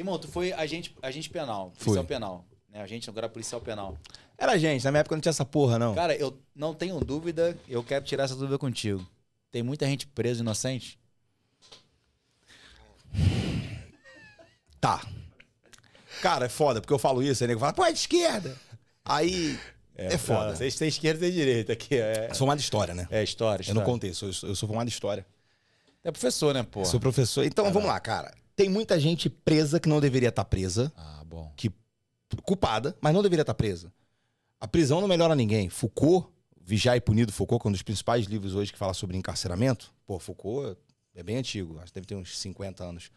Irmão, tu foi agente, agente penal, policial Fui. penal. Né? A gente agora é policial penal. Era gente, na minha época não tinha essa porra, não. Cara, eu não tenho dúvida, eu quero tirar essa dúvida contigo. Tem muita gente presa inocente? Tá. Cara, é foda, porque eu falo isso, aí nego fala, pô, é de esquerda. Aí. É, é foda. Vocês têm esquerda e direita aqui. É... Sou formado de história, né? É, história. história. Eu não contei, sou, eu sou formado de história. É professor, né, pô? Sou professor. Então, Caramba. vamos lá, cara. Tem muita gente presa que não deveria estar tá presa. Ah, bom. Que culpada, mas não deveria estar tá presa. A prisão não melhora ninguém. Foucault, Vigiar e Punido Foucault, que é um dos principais livros hoje que fala sobre encarceramento. Pô, Foucault é bem antigo, acho que deve ter uns 50 anos.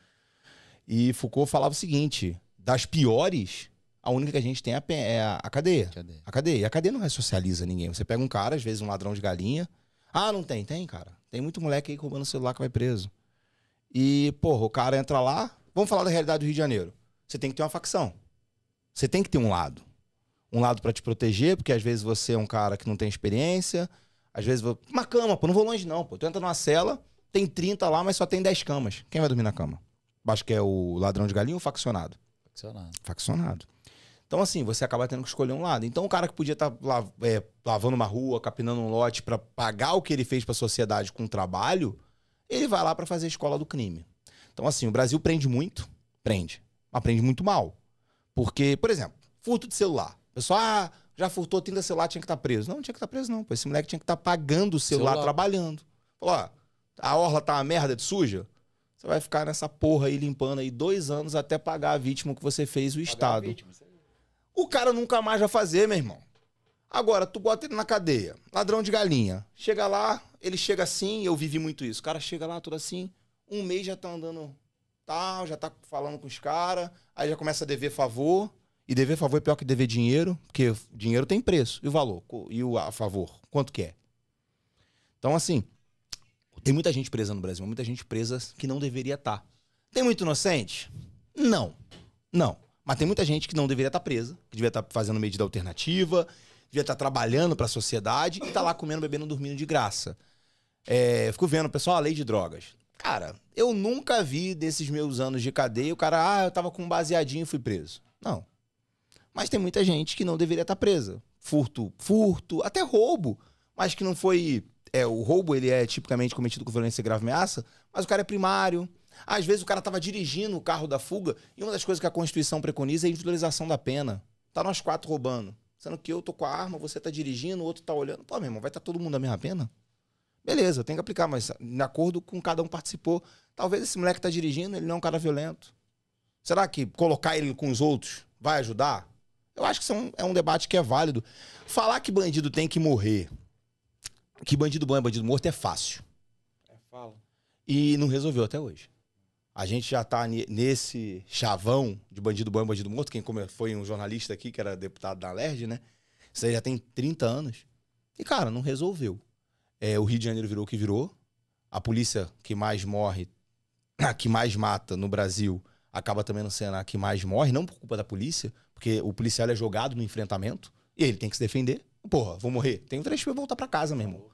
E Foucault falava o seguinte: das piores, a única que a gente tem é, é a, cadeia. cadeia. A cadeia. E a cadeia não ressocializa ninguém. Você pega um cara, às vezes um ladrão de galinha. Ah, não tem, tem, cara. Tem muito moleque aí roubando celular que vai preso. E, porra, o cara entra lá. Vamos falar da realidade do Rio de Janeiro. Você tem que ter uma facção. Você tem que ter um lado. Um lado para te proteger, porque às vezes você é um cara que não tem experiência. Às vezes, uma cama, pô, não vou longe não, pô. Tu entra numa cela, tem 30 lá, mas só tem 10 camas. Quem vai dormir na cama? Acho que é o ladrão de galinha ou o faccionado? Faccionado. Faccionado. Então, assim, você acaba tendo que escolher um lado. Então, o cara que podia estar tá lav é, lavando uma rua, capinando um lote para pagar o que ele fez para a sociedade com trabalho, ele vai lá para fazer a escola do crime. Então, assim, o Brasil prende muito, prende, mas prende muito mal. Porque, por exemplo, furto de celular. O pessoal, ah, já furtou 30 celular, tinha que estar tá preso. Não, não tinha que estar tá preso, não. Pois esse moleque tinha que estar tá pagando o celular, celular. trabalhando. Falou, ó, a orla tá uma merda de suja? Você vai ficar nessa porra aí limpando aí dois anos até pagar a vítima que você fez o pagar Estado. Vítima, o cara nunca mais vai fazer, meu irmão. Agora, tu bota ele na cadeia, ladrão de galinha. Chega lá, ele chega assim, eu vivi muito isso. O cara chega lá, tudo assim, um mês já tá andando tal, já tá falando com os caras, aí já começa a dever favor. E dever favor é pior que dever dinheiro, porque dinheiro tem preço. E o valor? E o a favor? Quanto que é? Então, assim, tem muita gente presa no Brasil, muita gente presa que não deveria estar. Tá. Tem muito inocente? Não. Não. Mas tem muita gente que não deveria estar tá presa, que deveria estar tá fazendo medida alternativa, devia estar trabalhando para a sociedade e tá lá comendo, bebendo, dormindo de graça. É, fico vendo, pessoal, a lei de drogas. Cara, eu nunca vi desses meus anos de cadeia o cara, ah, eu tava com um baseadinho e fui preso. Não. Mas tem muita gente que não deveria estar tá presa. Furto, furto, até roubo, mas que não foi. É, o roubo ele é tipicamente cometido com violência e grave ameaça, mas o cara é primário. Às vezes o cara estava dirigindo o carro da fuga, e uma das coisas que a Constituição preconiza é a individualização da pena. Tá nós quatro roubando. Sendo que eu tô com a arma, você tá dirigindo, o outro tá olhando. Pô, meu irmão, vai estar tá todo mundo a mesma pena? Beleza, eu tenho que aplicar, mas de acordo com cada um participou. Talvez esse moleque tá dirigindo, ele não é um cara violento. Será que colocar ele com os outros vai ajudar? Eu acho que isso é um, é um debate que é válido. Falar que bandido tem que morrer, que bandido bom é bandido morto, é fácil. É, fala. E não resolveu até hoje. A gente já tá nesse chavão de bandido bom e bandido morto. Quem foi um jornalista aqui, que era deputado da LERJ, né? Isso aí já tem 30 anos. E, cara, não resolveu. É, o Rio de Janeiro virou o que virou. A polícia que mais morre, a que mais mata no Brasil, acaba também não sendo a que mais morre, não por culpa da polícia, porque o policial é jogado no enfrentamento e ele tem que se defender. Porra, vou morrer. Tenho três para voltar para casa, meu irmão.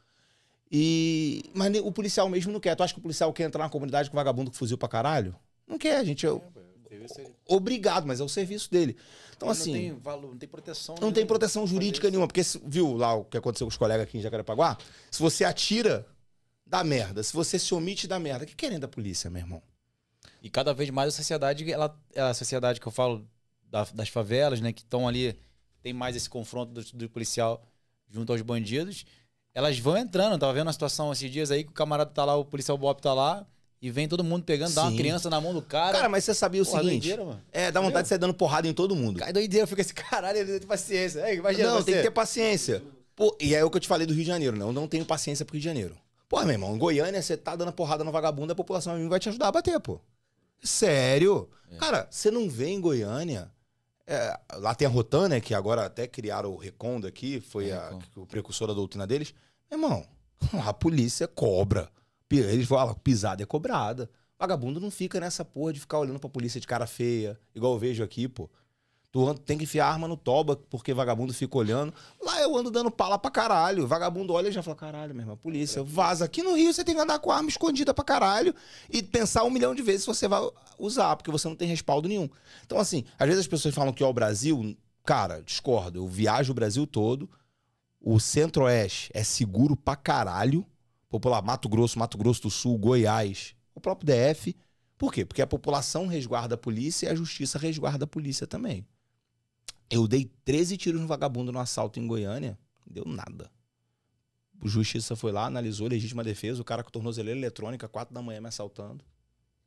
E. Mas o policial mesmo não quer. Tu acha que o policial quer entrar na comunidade com vagabundo com fuzil pra caralho? Não quer, a gente. É, Obrigado, mas é o serviço dele. Então, não assim. Tem valor, não tem proteção. Não tem proteção jurídica nenhuma. Porque, viu lá o que aconteceu com os colegas aqui em Jacarepaguá? Se você atira, dá merda. Se você se omite, dá merda. O que querem da polícia, meu irmão? E cada vez mais a sociedade, ela, a sociedade que eu falo da, das favelas, né, que estão ali, tem mais esse confronto do, do policial junto aos bandidos elas vão entrando. Eu tava vendo a situação esses dias aí que o camarada tá lá, o policial Bob tá lá. E vem todo mundo pegando, Sim. dá uma criança na mão do cara. Cara, mas você sabia o Porra, seguinte. Doideira, mano. É, dá vontade Entendeu? de sair dando porrada em todo mundo. Cai doideira, fica esse caralho, ele tem paciência. É, imagina, não, você. tem que ter paciência. Pô, e é o que eu te falei do Rio de Janeiro, né? Eu não tenho paciência pro Rio de Janeiro. Pô, meu irmão, em Goiânia, você tá dando porrada no vagabundo, a população vai te ajudar a bater, pô. Sério. É. Cara, você não vê em Goiânia é, lá tem a Rotan, né? Que agora até criaram o recondo aqui foi é, a, o precursor da doutrina deles. Irmão, a polícia cobra. Eles falam, ah, pisada é cobrada. Vagabundo não fica nessa porra de ficar olhando pra polícia de cara feia, igual eu vejo aqui, pô. Tu tem que enfiar arma no toba porque vagabundo fica olhando. Lá eu ando dando pala pra caralho. Vagabundo olha e já fala: caralho, meu irmão, polícia, vaza. Aqui no Rio você tem que andar com arma escondida pra caralho e pensar um milhão de vezes se você vai usar, porque você não tem respaldo nenhum. Então, assim, às vezes as pessoas falam que, ó, o Brasil. Cara, discordo. Eu viajo o Brasil todo. O Centro-Oeste é seguro pra caralho. Popular Mato Grosso, Mato Grosso do Sul, Goiás, o próprio DF. Por quê? Porque a população resguarda a polícia e a justiça resguarda a polícia também. Eu dei 13 tiros no vagabundo no assalto em Goiânia, deu nada. O justiça foi lá, analisou, legítima defesa, o cara com tornozeleira eletrônica, 4 da manhã me assaltando.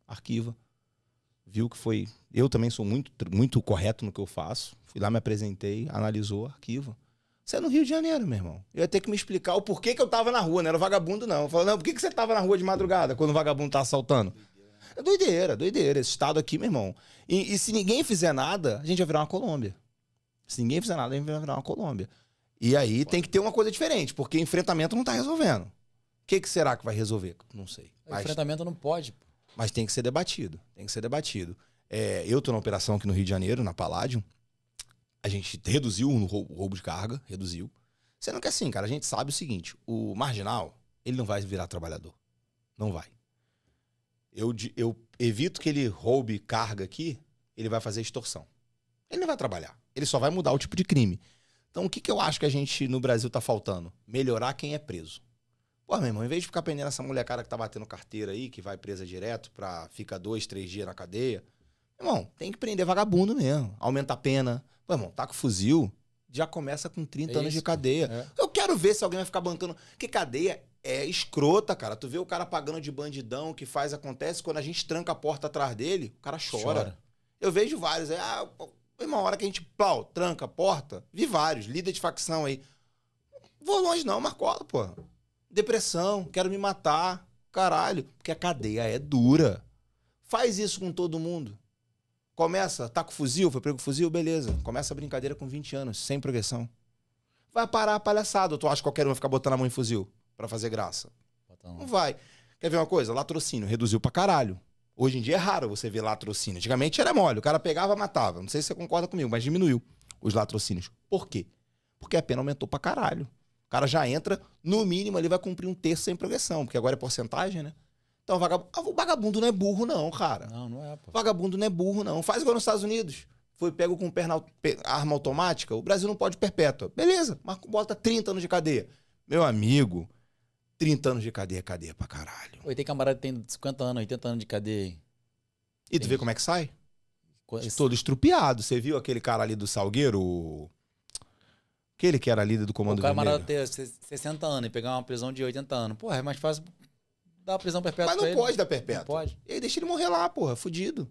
Arquiva. Viu que foi. Eu também sou muito, muito correto no que eu faço. Fui lá, me apresentei, analisou, arquiva. Você é no Rio de Janeiro, meu irmão. Eu ia ter que me explicar o porquê que eu tava na rua, não era vagabundo, não. Eu falei, não, por que, que você tava na rua de madrugada quando o vagabundo tá assaltando? É doideira, doideira. Esse estado aqui, meu irmão. E, e se ninguém fizer nada, a gente vai virar uma Colômbia. Se ninguém fizer nada, a gente vai virar uma Colômbia. E aí tem que ter uma coisa diferente, porque enfrentamento não está resolvendo. O que, que, será que vai resolver? Não sei. Mas, enfrentamento não pode. Mas tem que ser debatido. Tem que ser debatido. É, eu estou na operação aqui no Rio de Janeiro, na Paládio. A gente reduziu o roubo de carga, reduziu. Sendo que assim, cara, a gente sabe o seguinte: o marginal, ele não vai virar trabalhador. Não vai. Eu, eu evito que ele roube carga aqui, ele vai fazer extorsão. Ele não vai trabalhar. Ele só vai mudar o tipo de crime. Então, o que, que eu acho que a gente no Brasil tá faltando? Melhorar quem é preso. Pô, meu irmão, em vez de ficar prendendo essa mulher cara que tá batendo carteira aí, que vai presa direto pra fica dois, três dias na cadeia, irmão, tem que prender vagabundo mesmo. Aumenta a pena. Pô, irmão, tá com fuzil, já começa com 30 é anos de cadeia. É. Eu quero ver se alguém vai ficar bancando. Que cadeia é escrota, cara. Tu vê o cara pagando de bandidão, que faz, acontece. Quando a gente tranca a porta atrás dele, o cara chora. chora. Eu vejo vários. É, ah, foi uma hora que a gente, pau tranca a porta. Vi vários, líder de facção aí. Vou longe não, Marcola, pô. Depressão, quero me matar. Caralho, porque a cadeia é dura. Faz isso com todo mundo. Começa, tá com fuzil, foi pego fuzil, beleza. Começa a brincadeira com 20 anos, sem progressão. Vai parar a palhaçada. Tu acha que qualquer um vai ficar botando a mão em fuzil para fazer graça? Botão. Não vai. Quer ver uma coisa? Latrocínio reduziu pra caralho. Hoje em dia é raro você ver latrocínio. Antigamente era mole, o cara pegava, matava. Não sei se você concorda comigo, mas diminuiu os latrocínios. Por quê? Porque a pena aumentou pra caralho. O cara já entra, no mínimo ele vai cumprir um terço sem progressão, porque agora é porcentagem, né? Então, vagabundo, ah, vagabundo não é burro, não, cara. Não, não é, pô. Vagabundo não é burro, não. Faz igual nos Estados Unidos. Foi pego com perna, arma automática, o Brasil não pode perpétua. Beleza, mas bota 30 anos de cadeia. Meu amigo, 30 anos de cadeia, cadeia pra caralho. Oi, tem camarada que tem 50 anos, 80 anos de cadeia. E tem. tu vê como é que sai? Esse... Todo estrupiado. Você viu aquele cara ali do Salgueiro? Aquele que era líder do Comando Vermelho. O camarada vermelho. ter 60 anos e pegar uma prisão de 80 anos. Porra, é mais fácil dar uma prisão perpétua Mas não né? pode ele. dar perpétua. Não pode. E aí deixa ele morrer lá, porra, fudido.